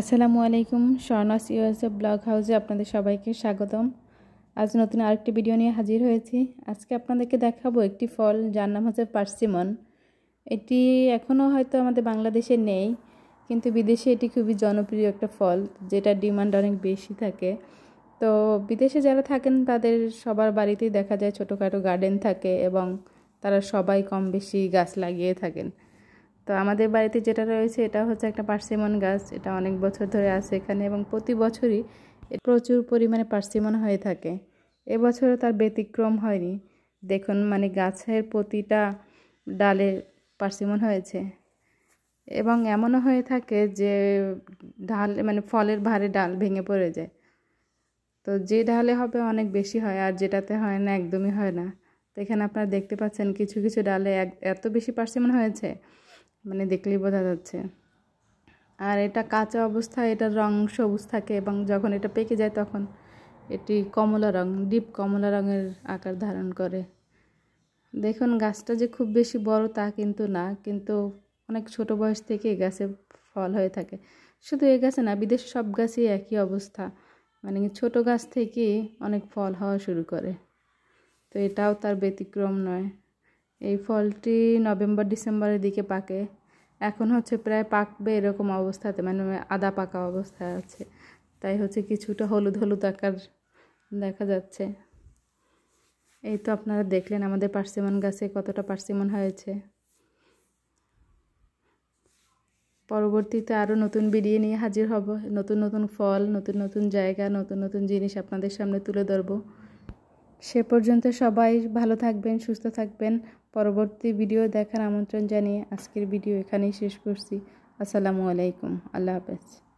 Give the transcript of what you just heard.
আসসালামু আলাইকুম US USA blog হাউসে আপনাদের সবাইকে স্বাগতম আজ নতুন আরেকটি ভিডিও নিয়ে হাজির হয়েছি আজকে আপনাদেরকে দেখাবো একটি ফল যার নাম হচ্ছে পার্সিমন এটি এখনও হয়তো আমাদের বাংলাদেশে নেই কিন্তু বিদেশে এটি খুবই জনপ্রিয় একটা ফল যেটা ডিমান্ড অনেক বেশি থাকে তো বিদেশে যারা থাকেন তাদের সবার বাড়িতেই দেখা যায় ছোটোখাটো গার্ডেন থাকে এবং তারা সবাই কম বেশি গাছ লাগিয়ে থাকেন তো আমাদের বাড়িতে যেটা রয়েছে এটা হচ্ছে একটা পার্সিমন গাছ এটা অনেক বছর ধরে আছে এখানে এবং প্রতি বছরই প্রচুর পরিমাণে পার্সিমন হয়ে থাকে এবছরও তার ব্যতিক্রম হয়নি দেখুন মানে গাছের প্রতিটা ডালে পার্সিমন হয়েছে এবং এমনও হয়ে থাকে যে ডাল মানে ফলের ভারে ডাল ভেঙে পড়ে যায় তো যে ডালে হবে অনেক বেশি হয় আর যেটাতে হয় না একদমই হয় না তো এখানে আপনারা দেখতে পাচ্ছেন কিছু কিছু ডালে এক এত বেশি পার্সিমন হয়েছে মানে দেখলেই বোঝা যাচ্ছে আর এটা কাঁচা অবস্থায় এটার রং সবুজ থাকে এবং যখন এটা পেকে যায় তখন এটি কমলা রং ডিপ কমলা রঙের আকার ধারণ করে দেখুন গাছটা যে খুব বেশি বড় তা কিন্তু না কিন্তু অনেক ছোট বয়স থেকে এই গাছে ফল হয়ে থাকে শুধু এই গাছে না বিদেশে সব গাছেই একই অবস্থা মানে ছোট গাছ থেকে অনেক ফল হওয়া শুরু করে তো এটাও তার ব্যতিক্রম নয় এই ফলটি নভেম্বর ডিসেম্বরের দিকে পাকে এখন হচ্ছে প্রায় পাকবে এরকম অবস্থাতে মানে আদা পাকা অবস্থায় আছে তাই হচ্ছে কিছুটা হলুদ হলুদ আকার দেখা যাচ্ছে এই তো আপনারা দেখলেন আমাদের পার্সিমন গাছে কতটা পার্সিমন হয়েছে পরবর্তীতে আরও নতুন ভিডিও নিয়ে হাজির হব নতুন নতুন ফল নতুন নতুন জায়গা নতুন নতুন জিনিস আপনাদের সামনে তুলে ধরবো সে পর্যন্ত সবাই ভালো থাকবেন সুস্থ থাকবেন পরবর্তী ভিডিও দেখার আমন্ত্রণ জানিয়ে আজকের ভিডিও এখানেই শেষ করছি আসসালামু আলাইকুম আল্লাহ হাফেজ